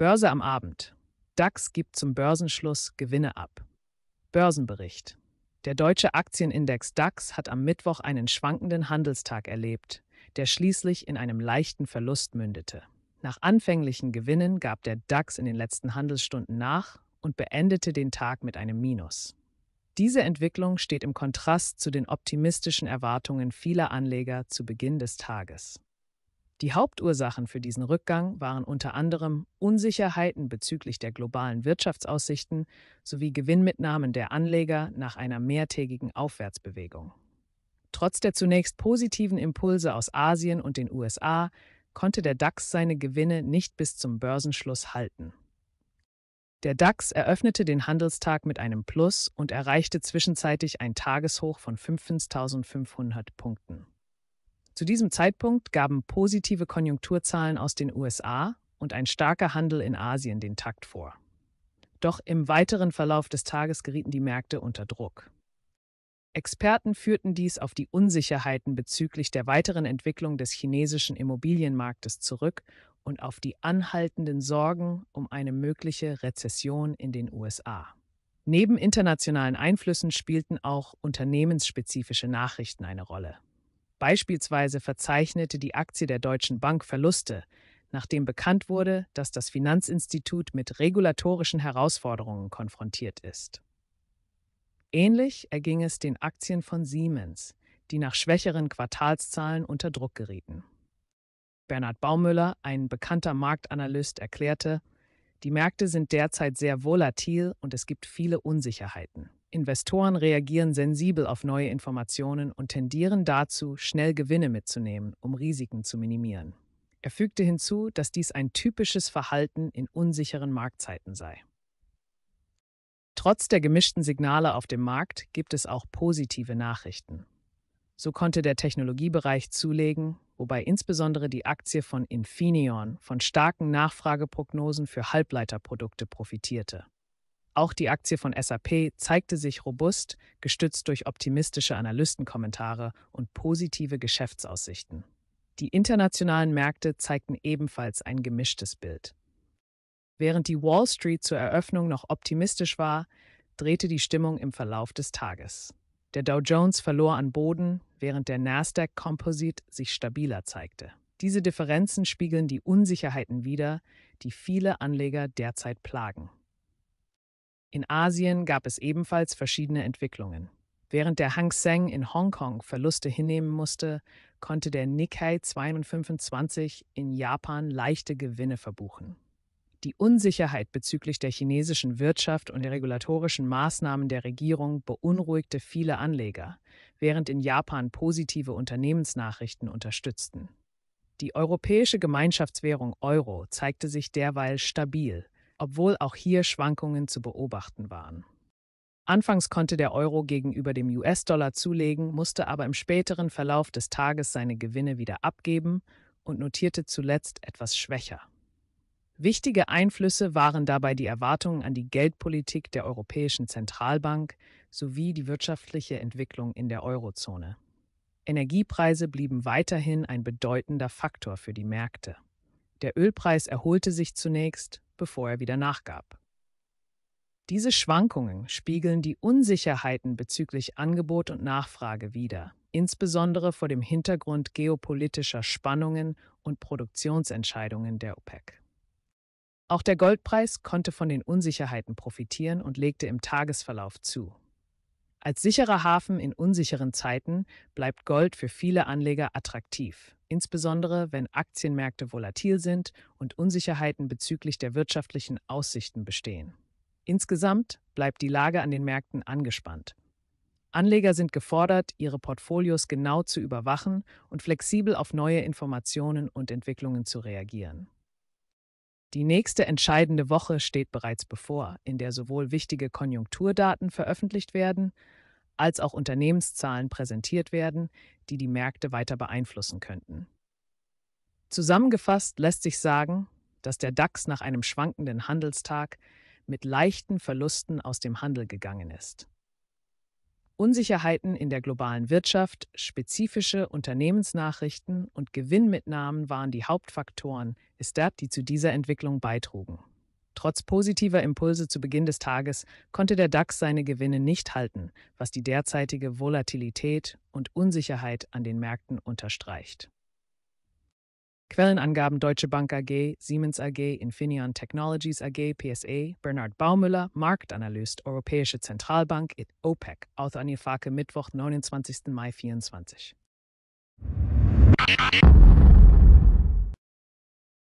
Börse am Abend. DAX gibt zum Börsenschluss Gewinne ab. Börsenbericht. Der deutsche Aktienindex DAX hat am Mittwoch einen schwankenden Handelstag erlebt, der schließlich in einem leichten Verlust mündete. Nach anfänglichen Gewinnen gab der DAX in den letzten Handelsstunden nach und beendete den Tag mit einem Minus. Diese Entwicklung steht im Kontrast zu den optimistischen Erwartungen vieler Anleger zu Beginn des Tages. Die Hauptursachen für diesen Rückgang waren unter anderem Unsicherheiten bezüglich der globalen Wirtschaftsaussichten sowie Gewinnmitnahmen der Anleger nach einer mehrtägigen Aufwärtsbewegung. Trotz der zunächst positiven Impulse aus Asien und den USA konnte der DAX seine Gewinne nicht bis zum Börsenschluss halten. Der DAX eröffnete den Handelstag mit einem Plus und erreichte zwischenzeitlich ein Tageshoch von 15.500 Punkten. Zu diesem Zeitpunkt gaben positive Konjunkturzahlen aus den USA und ein starker Handel in Asien den Takt vor. Doch im weiteren Verlauf des Tages gerieten die Märkte unter Druck. Experten führten dies auf die Unsicherheiten bezüglich der weiteren Entwicklung des chinesischen Immobilienmarktes zurück und auf die anhaltenden Sorgen um eine mögliche Rezession in den USA. Neben internationalen Einflüssen spielten auch unternehmensspezifische Nachrichten eine Rolle. Beispielsweise verzeichnete die Aktie der Deutschen Bank Verluste, nachdem bekannt wurde, dass das Finanzinstitut mit regulatorischen Herausforderungen konfrontiert ist. Ähnlich erging es den Aktien von Siemens, die nach schwächeren Quartalszahlen unter Druck gerieten. Bernhard Baumüller, ein bekannter Marktanalyst, erklärte, die Märkte sind derzeit sehr volatil und es gibt viele Unsicherheiten. Investoren reagieren sensibel auf neue Informationen und tendieren dazu, schnell Gewinne mitzunehmen, um Risiken zu minimieren. Er fügte hinzu, dass dies ein typisches Verhalten in unsicheren Marktzeiten sei. Trotz der gemischten Signale auf dem Markt gibt es auch positive Nachrichten. So konnte der Technologiebereich zulegen, wobei insbesondere die Aktie von Infineon von starken Nachfrageprognosen für Halbleiterprodukte profitierte. Auch die Aktie von SAP zeigte sich robust, gestützt durch optimistische Analystenkommentare und positive Geschäftsaussichten. Die internationalen Märkte zeigten ebenfalls ein gemischtes Bild. Während die Wall Street zur Eröffnung noch optimistisch war, drehte die Stimmung im Verlauf des Tages. Der Dow Jones verlor an Boden, während der Nasdaq Composite sich stabiler zeigte. Diese Differenzen spiegeln die Unsicherheiten wider, die viele Anleger derzeit plagen. In Asien gab es ebenfalls verschiedene Entwicklungen. Während der Hang Seng in Hongkong Verluste hinnehmen musste, konnte der Nikkei 225 in Japan leichte Gewinne verbuchen. Die Unsicherheit bezüglich der chinesischen Wirtschaft und der regulatorischen Maßnahmen der Regierung beunruhigte viele Anleger, während in Japan positive Unternehmensnachrichten unterstützten. Die europäische Gemeinschaftswährung Euro zeigte sich derweil stabil, obwohl auch hier Schwankungen zu beobachten waren. Anfangs konnte der Euro gegenüber dem US-Dollar zulegen, musste aber im späteren Verlauf des Tages seine Gewinne wieder abgeben und notierte zuletzt etwas schwächer. Wichtige Einflüsse waren dabei die Erwartungen an die Geldpolitik der Europäischen Zentralbank sowie die wirtschaftliche Entwicklung in der Eurozone. Energiepreise blieben weiterhin ein bedeutender Faktor für die Märkte. Der Ölpreis erholte sich zunächst, bevor er wieder nachgab. Diese Schwankungen spiegeln die Unsicherheiten bezüglich Angebot und Nachfrage wider, insbesondere vor dem Hintergrund geopolitischer Spannungen und Produktionsentscheidungen der OPEC. Auch der Goldpreis konnte von den Unsicherheiten profitieren und legte im Tagesverlauf zu. Als sicherer Hafen in unsicheren Zeiten bleibt Gold für viele Anleger attraktiv, insbesondere wenn Aktienmärkte volatil sind und Unsicherheiten bezüglich der wirtschaftlichen Aussichten bestehen. Insgesamt bleibt die Lage an den Märkten angespannt. Anleger sind gefordert, ihre Portfolios genau zu überwachen und flexibel auf neue Informationen und Entwicklungen zu reagieren. Die nächste entscheidende Woche steht bereits bevor, in der sowohl wichtige Konjunkturdaten veröffentlicht werden, als auch Unternehmenszahlen präsentiert werden, die die Märkte weiter beeinflussen könnten. Zusammengefasst lässt sich sagen, dass der DAX nach einem schwankenden Handelstag mit leichten Verlusten aus dem Handel gegangen ist. Unsicherheiten in der globalen Wirtschaft, spezifische Unternehmensnachrichten und Gewinnmitnahmen waren die Hauptfaktoren, die zu dieser Entwicklung beitrugen. Trotz positiver Impulse zu Beginn des Tages konnte der DAX seine Gewinne nicht halten, was die derzeitige Volatilität und Unsicherheit an den Märkten unterstreicht. Quellenangaben Deutsche Bank AG, Siemens AG, Infineon Technologies AG, PSA, Bernhard Baumüller, Marktanalyst, Europäische Zentralbank, OPEC, Autor Anil Fake, Mittwoch, 29. Mai 2024.